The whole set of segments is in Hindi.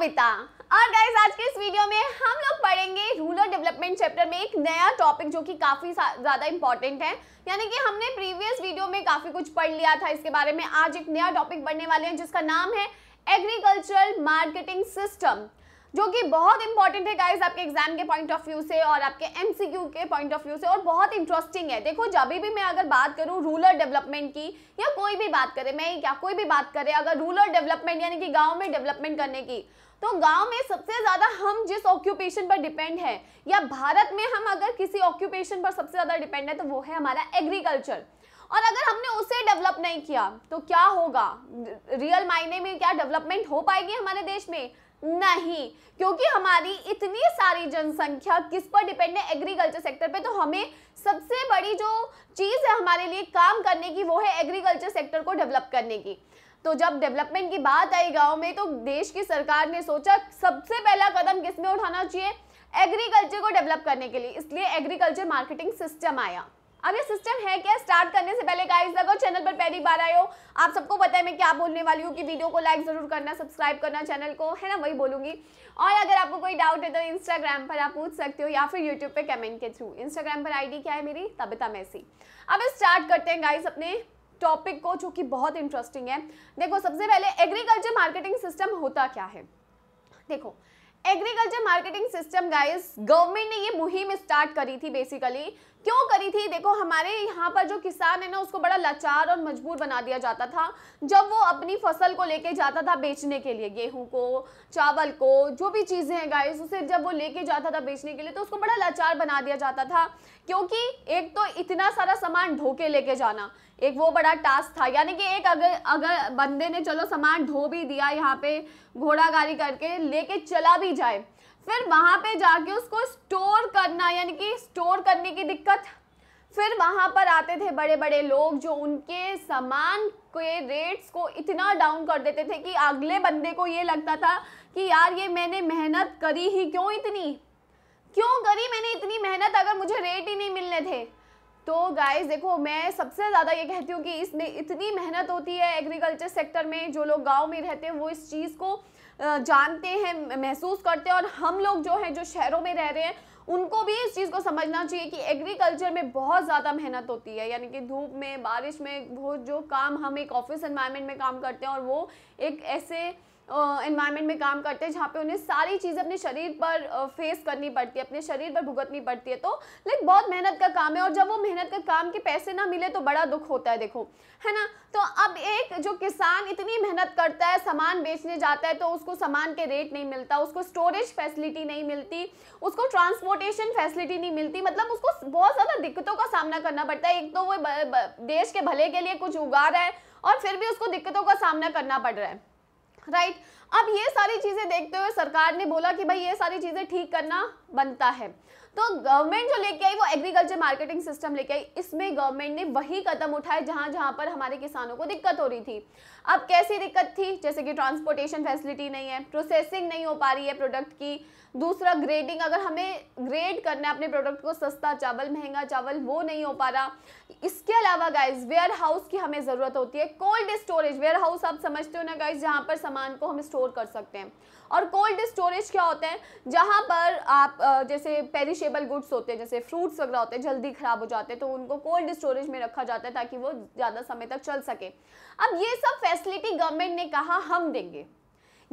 पिता और गाइस आज के इस वीडियो में हम लोग पढ़ेंगे रूरल डेवलपमेंट चैप्टर में एक नया टॉपिक जो कि काफ़ी ज़्यादा इंपॉर्टेंट है यानी कि हमने प्रीवियस वीडियो में काफ़ी कुछ पढ़ लिया था इसके बारे में आज एक नया टॉपिक पढ़ने वाले हैं जिसका नाम है एग्रीकल्चरल मार्केटिंग सिस्टम जो कि बहुत इंपॉर्टेंट है गाइस आपके एग्जाम के पॉइंट ऑफ व्यू से और आपके एमसीक्यू के पॉइंट ऑफ व्यू से और बहुत इंटरेस्टिंग है देखो जब भी मैं अगर बात करूँ रूरल डेवलपमेंट की या कोई भी बात करे मैं क्या कोई भी बात करे अगर रूरल डेवलपमेंट यानी कि गाँव में डेवलपमेंट करने की तो गांव में सबसे ज़्यादा हम जिस ऑक्यूपेशन पर डिपेंड है या भारत में हम अगर किसी ऑक्यूपेशन पर सबसे ज़्यादा डिपेंड है तो वो है हमारा एग्रीकल्चर और अगर हमने उसे डेवलप नहीं किया तो क्या होगा रियल मायने में क्या डेवलपमेंट हो पाएगी हमारे देश में नहीं क्योंकि हमारी इतनी सारी जनसंख्या किस पर डिपेंड है एग्रीकल्चर सेक्टर पे तो हमें सबसे बड़ी जो चीज़ है हमारे लिए काम करने की वो है एग्रीकल्चर सेक्टर को डेवलप करने की तो जब डेवलपमेंट की बात आई गाँव में तो देश की सरकार ने सोचा सबसे पहला कदम किस में उठाना चाहिए एग्रीकल्चर को डेवलप करने के लिए इसलिए एग्रीकल्चर मार्केटिंग सिस्टम आया अब ये सिस्टम है क्या स्टार्ट करने से पहले गाइस अगर चैनल पर पहली बार आए हो आप सबको पता है मैं क्या बोलने वाली हूँ कि वीडियो को लाइक ज़रूर करना सब्सक्राइब करना चैनल को है ना वही बोलूँगी और अगर आपको कोई डाउट है तो इंस्टाग्राम पर आप पूछ सकते हो या फिर यूट्यूब पर कमेंट के थ्रू इंस्टाग्राम पर आई क्या है मेरी तबिता मैसी अब स्टार्ट करते हैं गाइस अपने टॉपिक को जो कि बहुत इंटरेस्टिंग है देखो सबसे पहले एग्रीकल्चर मार्केटिंग सिस्टम होता क्या है देखो agriculture marketing system guys government ने ये मुहिम स्टार्ट करी थी बेसिकली क्यों करी थी देखो हमारे यहाँ पर जो किसान है ना उसको बड़ा लाचार और मजबूर बना दिया जाता था जब वो अपनी फसल को लेके जाता था बेचने के लिए गेहूं को चावल को जो भी चीज़ें हैं गाइस उसे जब वो लेके जाता था बेचने के लिए तो उसको बड़ा लाचार बना दिया जाता था क्योंकि एक तो इतना सारा सामान ढोके लेके जाना एक वो बड़ा टास्क था यानी कि एक अगर अगर बंदे ने चलो सामान ढो भी दिया यहाँ पे घोड़ा गाड़ी करके लेके चला भी जाए फिर वहाँ पे जाके उसको स्टोर करना यानी कि स्टोर करने की दिक्कत फिर वहाँ पर आते थे बड़े बड़े लोग जो उनके सामान के रेट्स को इतना डाउन कर देते थे कि अगले बंदे को ये लगता था कि यार ये मैंने मेहनत करी ही क्यों इतनी क्यों करी मैंने इतनी मेहनत अगर मुझे रेट ही नहीं मिलने थे तो गाइस देखो मैं सबसे ज़्यादा ये कहती हूँ कि इसमें इतनी मेहनत होती है एग्रीकल्चर सेक्टर में जो लोग गांव में रहते हैं वो इस चीज़ को जानते हैं महसूस करते हैं और हम लोग जो हैं जो शहरों में रह रहे हैं उनको भी इस चीज़ को समझना चाहिए कि एग्रीकल्चर में बहुत ज़्यादा मेहनत होती है यानी कि धूप में बारिश में वो जो काम हम एक ऑफिस एनवायरमेंट में काम करते हैं और वो एक ऐसे इन्वायरमेंट में काम करते हैं जहाँ पे उन्हें सारी चीज़ें अपने शरीर पर फेस करनी पड़ती है अपने शरीर पर भुगतनी पड़ती है तो लाइक बहुत मेहनत का काम है और जब वो मेहनत का काम के पैसे ना मिले तो बड़ा दुख होता है देखो है ना तो अब एक जो किसान इतनी मेहनत करता है सामान बेचने जाता है तो उसको सामान के रेट नहीं मिलता उसको स्टोरेज फैसिलिटी नहीं मिलती उसको ट्रांसपोर्टेशन फैसिलिटी नहीं मिलती मतलब उसको बहुत ज़्यादा दिक्कतों का सामना करना पड़ता है एक तो वो देश के भले के लिए कुछ उगा रहा है और फिर भी उसको दिक्कतों का सामना करना पड़ रहा है राइट अब ये सारी चीज़ें देखते हुए सरकार ने बोला कि भाई ये सारी चीज़ें ठीक करना बनता है तो गवर्नमेंट जो लेके आई वो एग्रीकल्चर मार्केटिंग सिस्टम लेके आई इसमें गवर्नमेंट ने वही कदम उठाए जहाँ जहाँ पर हमारे किसानों को दिक्कत हो रही थी अब कैसी दिक्कत थी जैसे कि ट्रांसपोर्टेशन फैसिलिटी नहीं है प्रोसेसिंग नहीं हो पा रही है प्रोडक्ट की दूसरा ग्रेडिंग अगर हमें ग्रेड करना है अपने प्रोडक्ट को सस्ता चावल महंगा चावल वो नहीं हो पा रहा इसके अलावा गाइज वेयर हाउस की हमें ज़रूरत होती है कोल्ड स्टोरेज वेयर हाउस आप समझते हो ना गाइज जहाँ पर सामान को हम स्टोर कर सकते हैं और कोल्ड स्टोरेज क्या होता है जहाँ पर आप जैसे पेरिशेबल गुड्स होते हैं जैसे फ्रूट्स वगैरह होते हैं जल्दी ख़राब हो जाते हैं तो उनको कोल्ड स्टोरेज में रखा जाता है ताकि वो ज़्यादा समय तक चल सके अब ये सब फैसिलिटी गवर्नमेंट ने कहा हम देंगे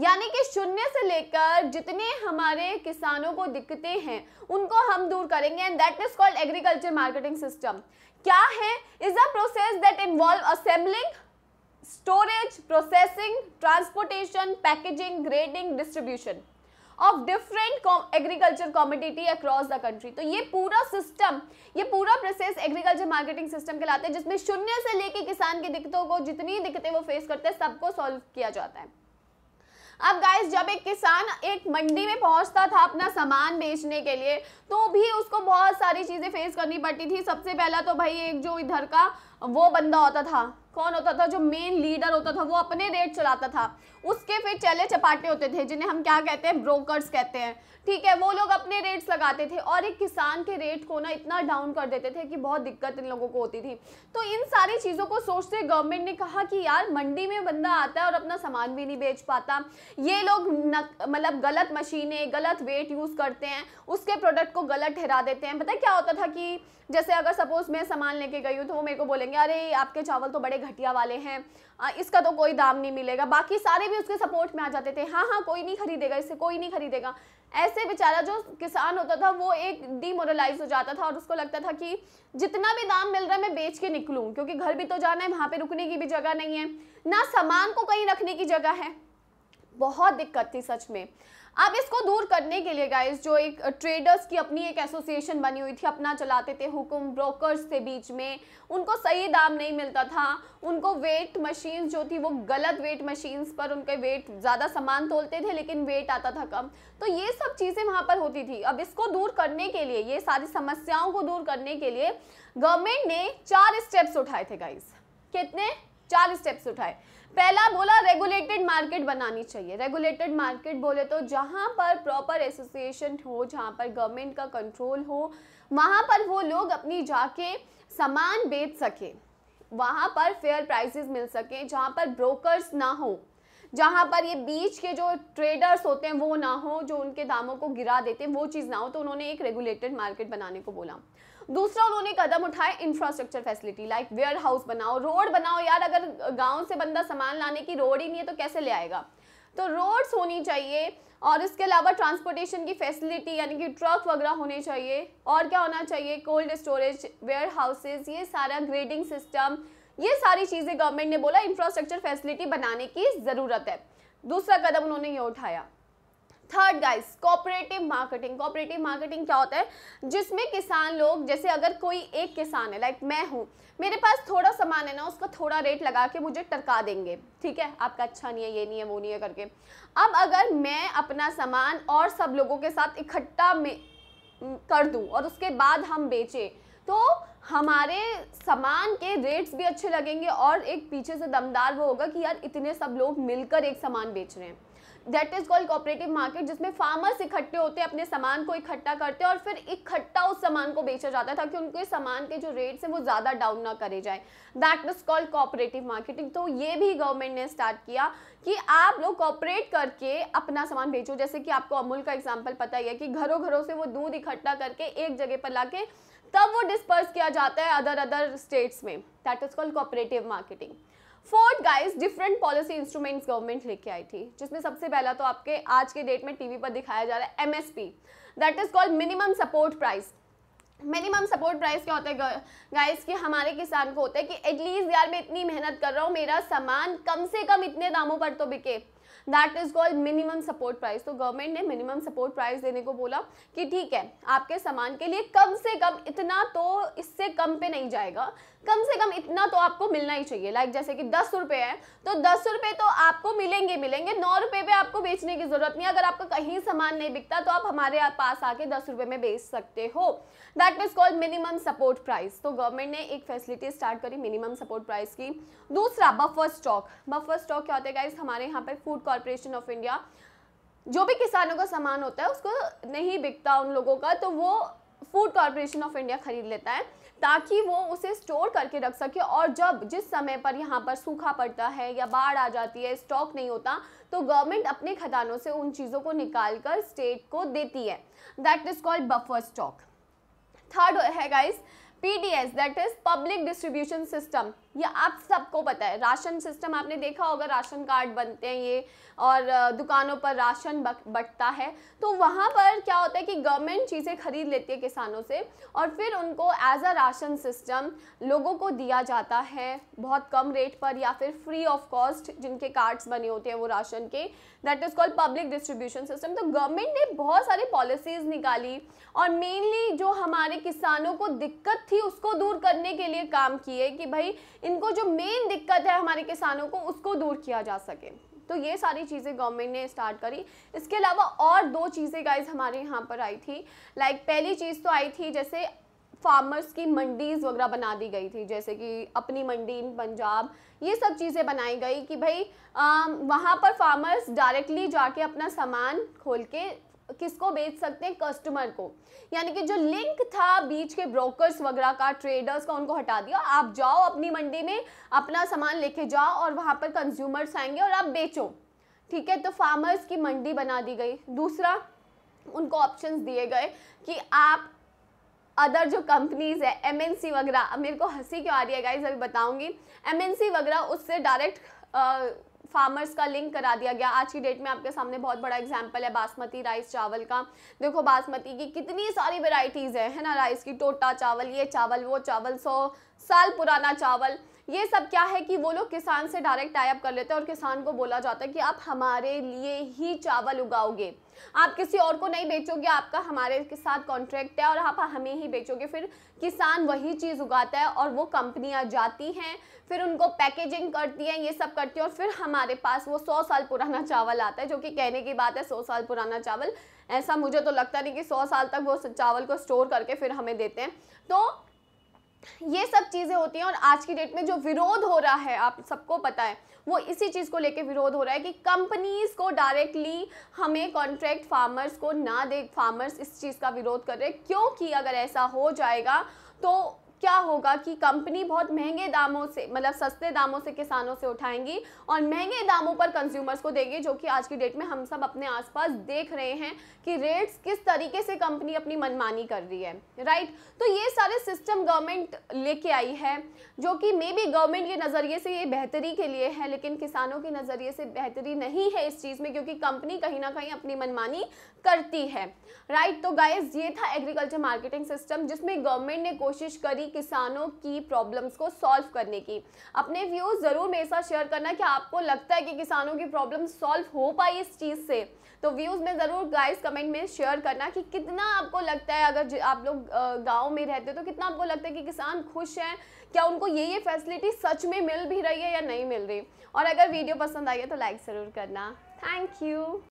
यानी कि शून्य से लेकर जितने हमारे किसानों को दिक्कतें हैं उनको हम दूर करेंगे and that is called agriculture marketing system क्या है is a process that involve assembling storage processing transportation packaging grading distribution of different agriculture agriculture commodity across the country तो ये पूरा सिस्टम ये पूरा प्रोसेस एग्रीकल्चर मार्केटिंग सिस्टम कहलाते हैं जिसमें शून्य से लेके किसान की दिक्कतों को जितनी दिक्कतें वो फेस करते हैं सबको सॉल्व किया जाता है अब गाइस जब एक किसान एक मंडी में पहुंचता था अपना सामान बेचने के लिए तो भी उसको बहुत सारी चीज़ें फेस करनी पड़ती थी सबसे पहला तो भाई एक जो इधर का वो बंदा होता था कौन होता था जो मेन लीडर होता था वो अपने रेट चलाता था उसके फिर चले चपाटे होते थे जिन्हें हम क्या कहते हैं ब्रोकर्स कहते हैं ठीक है वो लोग अपने रेट्स लगाते थे और एक किसान के रेट को ना इतना डाउन कर देते थे कि बहुत दिक्कत इन लोगों को होती थी तो इन सारी चीज़ों को सोचते गवर्नमेंट ने कहा कि यार मंडी में बंदा आता है और अपना सामान भी नहीं बेच पाता ये लोग मतलब गलत मशीनें गलत वेट यूज़ करते हैं उसके प्रोडक्ट को गलत ठहरा देते हैं पता क्या होता था कि जैसे अगर सपोज़ मैं सामान लेके गई हूँ तो वो मेरे को बोलेंगे अरे आपके चावल तो बड़े घटिया वाले हैं इसका तो कोई दाम नहीं मिलेगा बाकी सारे भी उसके सपोर्ट में आ जाते थे हाँ हाँ कोई नहीं खरीदेगा इससे कोई नहीं खरीदेगा ऐसे बेचारा जो किसान होता था वो एक डीमोरलाइज हो जाता था और उसको लगता था कि जितना भी दाम मिल रहा है मैं बेच के निकलूँ क्योंकि घर भी तो जाना है वहाँ पर रुकने की भी जगह नहीं है ना सामान को कहीं रखने की जगह है बहुत दिक्कत थी सच में अब इसको दूर करने के लिए गाइज जो एक ट्रेडर्स uh, की अपनी एक एसोसिएशन बनी हुई थी अपना चलाते थे हुकुम ब्रोकर्स थे बीच में उनको सही दाम नहीं मिलता था उनको वेट मशीन जो थी वो गलत वेट मशीन्स पर उनके वेट ज़्यादा सामान तोलते थे लेकिन वेट आता था कम तो ये सब चीज़ें वहाँ पर होती थी अब इसको दूर करने के लिए ये सारी समस्याओं को दूर करने के लिए गवर्नमेंट ने चार स्टेप्स उठाए थे गाइज कितने चार स्टेप्स उठाए पहला बोला रेगुलेटेड मार्केट बनानी चाहिए रेगुलेटेड मार्केट बोले तो जहाँ पर प्रॉपर एसोसिएशन हो जहाँ पर गवर्नमेंट का कंट्रोल हो वहाँ पर वो लोग अपनी जाके सामान बेच सकें वहाँ पर फेयर प्राइसेस मिल सकें जहाँ पर ब्रोकर्स ना हो जहाँ पर ये बीच के जो ट्रेडर्स होते हैं वो ना हो जो उनके दामों को गिरा देते हैं वो चीज़ ना हो तो उन्होंने एक रेगुलेटेड मार्केट बनाने को बोला दूसरा उन्होंने कदम उठाए infrastructure facility like warehouse बनाओ रोड बनाओ यार अगर गाँव से बंदा सामान लाने की रोड ही नहीं है तो कैसे ले आएगा तो रोड्स होनी चाहिए और इसके अलावा ट्रांसपोर्टेशन की फैसिलिटी यानी कि ट्रक वगैरह होने चाहिए और क्या होना चाहिए कोल्ड स्टोरेज वेयर हाउसेज ये सारा ग्रेडिंग सिस्टम ये सारी चीज़ें गवर्नमेंट ने बोला इंफ्रास्ट्रक्चर फैसिलिटी बनाने की ज़रूरत है दूसरा कदम उन्होंने ये उठाया third guys cooperative marketing cooperative marketing क्या होता है जिसमें किसान लोग जैसे अगर कोई एक किसान है लाइक मैं हूँ मेरे पास थोड़ा सामान है ना उसका थोड़ा रेट लगा के मुझे टरका देंगे ठीक है आपका अच्छा नहीं है ये नहीं है वो नहीं है करके अब अगर मैं अपना सामान और सब लोगों के साथ इकट्ठा में कर दूँ और उसके बाद हम बेचें तो हमारे सामान के रेट्स भी अच्छे लगेंगे और एक पीछे से दमदार वो होगा कि यार इतने सब लोग मिलकर एक सामान बेच रहे हैं that is called cooperative market जिसमें फार्मर्स इकट्ठे होते हैं अपने सामान को इकट्ठा करते हैं और फिर इकट्ठा उस सामान को बेचा जाता है ताकि उनके सामान के जो रेट्स हैं वो ज़्यादा डाउन ना करे जाए that is called cooperative marketing तो ये भी गवर्नमेंट ने स्टार्ट किया कि आप लोग कॉपरेट करके अपना सामान बेचो जैसे कि आपको अमूल का एग्जाम्पल पता ही है कि घरों घरों से वो दूध इकट्ठा करके एक जगह पर ला तब वो डिस्पर्स किया जाता है अदर अदर स्टेट्स में that is called cooperative marketing fourth guys different policy instruments government लेके आई थी जिसमें सबसे पहला तो आपके आज के डेट में टीवी पर दिखाया जा रहा है MSP that is called minimum support price minimum support price क्या होता है गाइस कि हमारे किसान को होता है कि एटलीस्ट यार मैं इतनी मेहनत कर रहा हूँ मेरा सामान कम से कम इतने दामों पर तो बिके that is called minimum support price तो गवर्नमेंट ने मिनिमम सपोर्ट प्राइस देने को बोला कि ठीक है आपके सामान के लिए कम से कम इतना तो इससे कम पे नहीं जाएगा कम से कम इतना तो आपको मिलना ही चाहिए लाइक जैसे कि दस रुपये है तो दस रुपये तो आपको मिलेंगे मिलेंगे नौ रुपये पे आपको बेचने की ज़रूरत नहीं अगर आपका कहीं सामान नहीं बिकता तो आप हमारे पास आके दस रुपये में बेच सकते हो that is called minimum support price तो गवर्नमेंट ने एक फैसिलिटी स्टार्ट करी मिनिमम सपोर्ट प्राइस की दूसरा बफर स्टॉक बफर स्टॉक क्या होता है गाइस हमारे यहाँ पर food food corporation of India जो भी किसानों का सामान होता है उसको नहीं बिकता उन लोगों का तो वो फूड कॉरपोरेशन ऑफ इंडिया खरीद लेता है ताकि वो उसे स्टोर करके रख सके और जब जिस समय पर यहाँ पर सूखा पड़ता है या बाढ़ आ जाती है स्टॉक नहीं होता तो गवर्नमेंट अपने खदानों से उन चीज़ों को निकाल कर स्टेट को देती है that is called buffer stock third है guys P D S that is public distribution system ये आप सबको पता है राशन सिस्टम आपने देखा होगा राशन कार्ड बनते हैं ये और दुकानों पर राशन बटता है तो वहाँ पर क्या होता है कि गवर्नमेंट चीज़ें खरीद लेती है किसानों से और फिर उनको एज अ राशन सिस्टम लोगों को दिया जाता है बहुत कम रेट पर या फिर फ्री ऑफ कॉस्ट जिनके कार्ड्स बने होते हैं वो राशन के that is called public distribution system तो गवर्नमेंट ने बहुत सारी पॉलिसीज़ निकाली और मेनली जो हमारे किसानों को दिक्कत थी उसको दूर करने के लिए काम किए कि भाई इनको जो मेन दिक्कत है हमारे किसानों को उसको दूर किया जा सके तो ये सारी चीज़ें गवर्नमेंट ने स्टार्ट करी इसके अलावा और दो चीज़ें गाइज हमारे यहाँ पर आई थी लाइक like, पहली चीज़ तो आई थी जैसे फार्मर्स की मंडीज़ वगैरह बना दी गई थी जैसे कि अपनी मंडी इन पंजाब ये सब चीज़ें बनाई गई कि भाई आ, वहाँ पर फार्मर्स डायरेक्टली जाके अपना सामान खोल के किसको बेच सकते हैं कस्टमर को यानी कि जो लिंक था बीच के ब्रोकर्स वगैरह का ट्रेडर्स का उनको हटा दिया आप जाओ अपनी मंडी में अपना सामान लेके जाओ और वहाँ पर कंज्यूमर्स आएंगे और आप बेचो ठीक है तो फार्मर्स की मंडी बना दी गई दूसरा उनको ऑप्शन दिए गए कि आप अदर जो कंपनीज़ है एम वगैरह मेरे को हंसी क्यों आ रही है गाइज अभी बताऊंगी एम वगैरह उससे डायरेक्ट फार्मर्स का लिंक करा दिया गया आज की डेट में आपके सामने बहुत बड़ा एग्जाम्पल है बासमती राइस चावल का देखो बासमती की कितनी सारी वेराइटीज़ है है ना राइस की टोटा चावल ये चावल वो चावल सौ साल पुराना चावल ये सब क्या है कि वो लोग किसान से डायरेक्ट टाइप कर लेते हैं और किसान को बोला जाता है कि आप हमारे लिए ही चावल उगाओगे आप किसी और को नहीं बेचोगे आपका हमारे के साथ कॉन्ट्रैक्ट है और आप हमें ही बेचोगे फिर किसान वही चीज़ उगाता है और वो कंपनियाँ जाती हैं फिर उनको पैकेजिंग करती हैं ये सब करती हैं और फिर हमारे पास वो सौ साल पुराना चावल आता है जो कि कहने की बात है सौ साल पुराना चावल ऐसा मुझे तो लगता नहीं कि सौ साल तक वो चावल को स्टोर करके फिर हमें देते हैं तो ये सब चीज़ें होती हैं और आज की डेट में जो विरोध हो रहा है आप सबको पता है वो इसी चीज़ को लेके विरोध हो रहा है कि कंपनीज को डायरेक्टली हमें कॉन्ट्रैक्ट फार्मर्स को ना दे फार्मर्स इस चीज़ का विरोध कर रहे क्योंकि अगर ऐसा हो जाएगा तो क्या होगा कि कंपनी बहुत महंगे दामों से मतलब सस्ते दामों से किसानों से उठाएंगी और महंगे दामों पर कंज्यूमर्स को देगी जो कि आज की डेट में हम सब अपने आसपास देख रहे हैं कि रेट्स किस तरीके से कंपनी अपनी मनमानी कर रही है राइट तो ये सारे सिस्टम गवर्नमेंट लेके आई है जो कि मे बी गवर्नमेंट के नज़रिए से ये बेहतरी के लिए है लेकिन किसानों के नज़रिए से बेहतरी नहीं है इस चीज़ में क्योंकि कंपनी कहीं ना कहीं अपनी मनमानी करती है राइट तो गाइज ये था एग्रीकल्चर मार्केटिंग सिस्टम जिसमें गवर्नमेंट ने कोशिश करी किसानों की प्रॉब्लम्स को सॉल्व करने की अपने व्यूज ज़रूर मेरे साथ शेयर करना कि आपको लगता है कि किसानों की प्रॉब्लम सॉल्व हो पाई इस चीज़ से तो व्यूज़ में ज़रूर गाइस कमेंट में शेयर करना कि कितना आपको लगता है अगर आप लोग गाँव में रहते तो कितना आपको लगता है कि किसान खुश हैं क्या उनको ये ये फैसिलिटी सच में मिल भी रही है या नहीं मिल रही और अगर वीडियो पसंद आई है तो लाइक ज़रूर करना थैंक यू